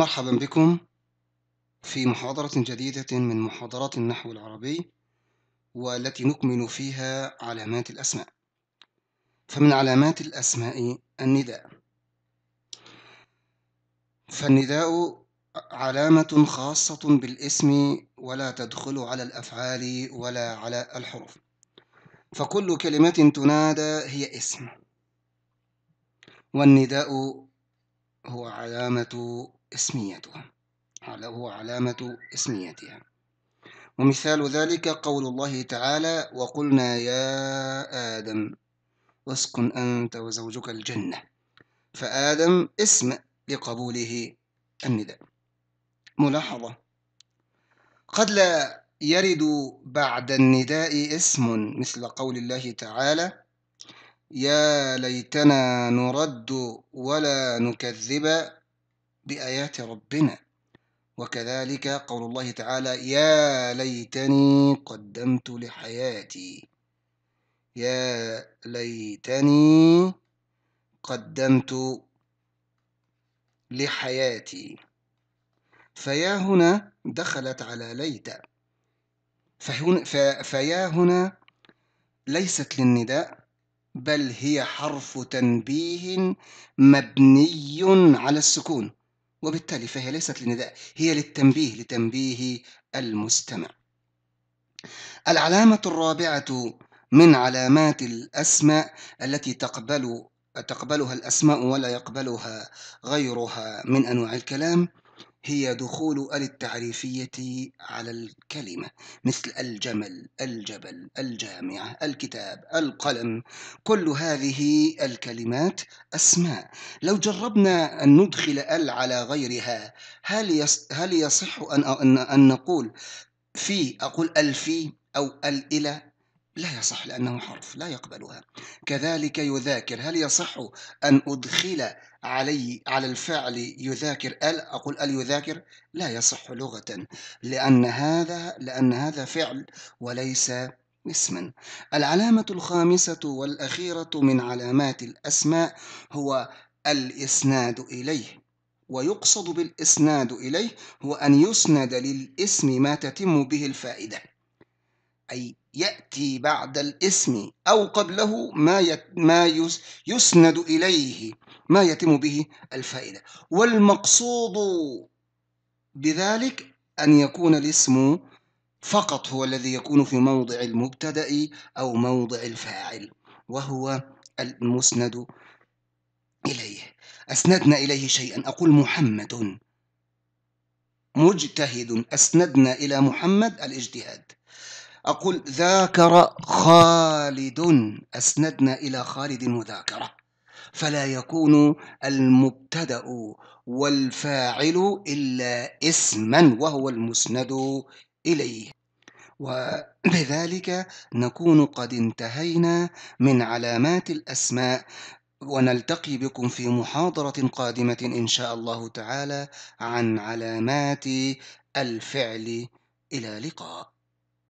مرحبا بكم في محاضرة جديدة من محاضرات النحو العربي والتي نكمل فيها علامات الأسماء فمن علامات الأسماء النداء فالنداء علامة خاصة بالاسم ولا تدخل على الأفعال ولا على الحروف فكل كلمة تنادى هي اسم والنداء هو علامة اسميتها هو علامة اسميتها ومثال ذلك قول الله تعالى وقلنا يا آدم واسكن أنت وزوجك الجنة فآدم اسم لقبوله النداء ملاحظة قد لا يرد بعد النداء اسم مثل قول الله تعالى يا ليتنا نرد ولا نكذب بآيات ربنا وكذلك قول الله تعالى يا ليتني قدمت لحياتي يا ليتني قدمت لحياتي فيا هنا دخلت على ليت فيا هنا ليست للنداء بل هي حرف تنبيه مبني على السكون وبالتالي فهي ليست للنداء هي للتنبيه لتنبيه المستمع العلامة الرابعة من علامات الأسماء التي تقبل تقبلها الأسماء ولا يقبلها غيرها من أنواع الكلام هي دخول ال التعريفية على الكلمة مثل الجمل، الجبل، الجامعة، الكتاب، القلم، كل هذه الكلمات أسماء، لو جربنا أن ندخل ال على غيرها هل يص... هل يصح أن أن, أن نقول في أقول الفي أو الإلى لا يصح لأنه حرف لا يقبلها كذلك يذاكر هل يصح أن أدخل علي على الفعل يذاكر ال اقول ال يذاكر لا يصح لغه لان هذا لان هذا فعل وليس اسما العلامه الخامسه والاخيره من علامات الاسماء هو الاسناد اليه ويقصد بالاسناد اليه هو ان يسند للاسم ما تتم به الفائده اي يأتي بعد الاسم أو قبله ما ما يسند إليه ما يتم به الفائدة والمقصود بذلك أن يكون الاسم فقط هو الذي يكون في موضع المبتدأ أو موضع الفاعل وهو المسند إليه أسندنا إليه شيئا أقول محمد مجتهد أسندنا إلى محمد الاجتهاد أقول ذاكر خالد أسندنا إلى خالد مذاكرة فلا يكون المبتدأ والفاعل إلا اسما وهو المسند إليه وبذلك نكون قد انتهينا من علامات الأسماء ونلتقي بكم في محاضرة قادمة إن شاء الله تعالى عن علامات الفعل إلى لقاء